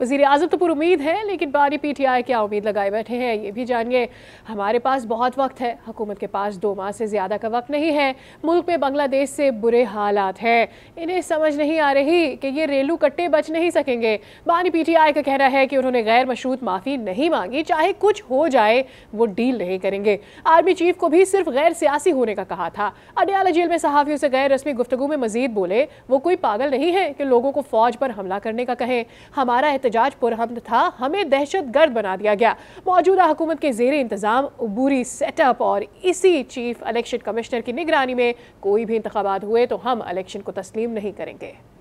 वजीर अजम तो पूरी उम्मीद है लेकिन बारी पी टी आई क्या उम्मीद लगाए बैठे हैं ये भी जानिए हमारे पास बहुत वक्त है हुकूमत के पास दो माह से ज़्यादा का वक्त नहीं है मुल्क में बांग्लादेश से बुरे हालात हैं इन्हें समझ नहीं आ रही कि ये रेलू कट्टे बच नहीं सकेंगे बानी पी टी आई का कहना है कि उन्होंने गैर मशरूत माफ़ी नहीं मांगी चाहे कुछ हो जाए वो डील नहीं करेंगे आर्मी चीफ को भी सिर्फ गैर सियासी होने का कहा था अडियाला जेल में सहाफ़ियों से गैर रस्मी गुफ्तु में मजीद बोले वो कोई पागल नहीं है कि लोगों को फौज पर हमला करने का कहें हमारा एहतजाज पुरहमद था हमें दहशत गर्द बना दिया गया मौजूदा हुकूमत के जेर इंतज़ाम बुरी सेटअप और इसी चीफ इलेक्शन कमिश्नर की निगरानी में कोई भी इंतबात हुए तो हम इलेक्शन को तस्लीम नहीं करेंगे